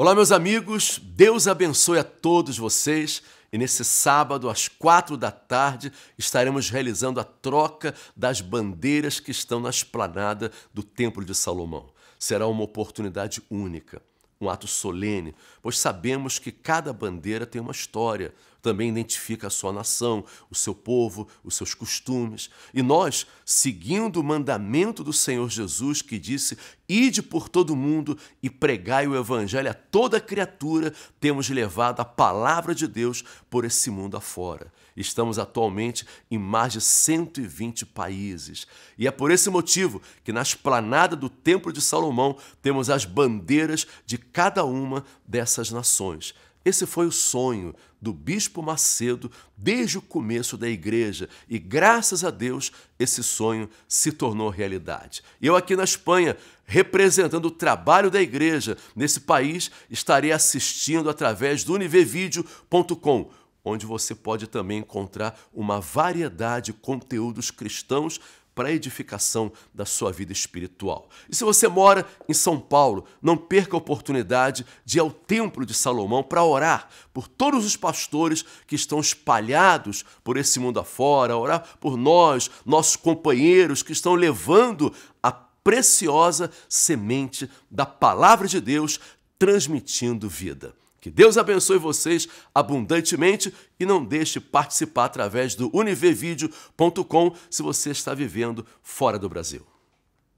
Olá, meus amigos, Deus abençoe a todos vocês. E nesse sábado, às quatro da tarde, estaremos realizando a troca das bandeiras que estão na esplanada do Templo de Salomão. Será uma oportunidade única, um ato solene, pois sabemos que cada bandeira tem uma história, também identifica a sua nação, o seu povo, os seus costumes. E nós, seguindo o mandamento do Senhor Jesus, que disse: Ide por todo o mundo e pregai o Evangelho a toda criatura, temos levado a palavra de Deus por esse mundo afora. Estamos atualmente em mais de 120 países. E é por esse motivo que na esplanada do Templo de Salomão temos as bandeiras de cada uma dessas nações. Esse foi o sonho do Bispo Macedo desde o começo da igreja e, graças a Deus, esse sonho se tornou realidade. Eu, aqui na Espanha, representando o trabalho da igreja nesse país, estarei assistindo através do univevideo.com onde você pode também encontrar uma variedade de conteúdos cristãos para a edificação da sua vida espiritual. E se você mora em São Paulo, não perca a oportunidade de ir ao Templo de Salomão para orar por todos os pastores que estão espalhados por esse mundo afora, orar por nós, nossos companheiros que estão levando a preciosa semente da palavra de Deus transmitindo vida. Que Deus abençoe vocês abundantemente e não deixe participar através do univvideo.com se você está vivendo fora do Brasil.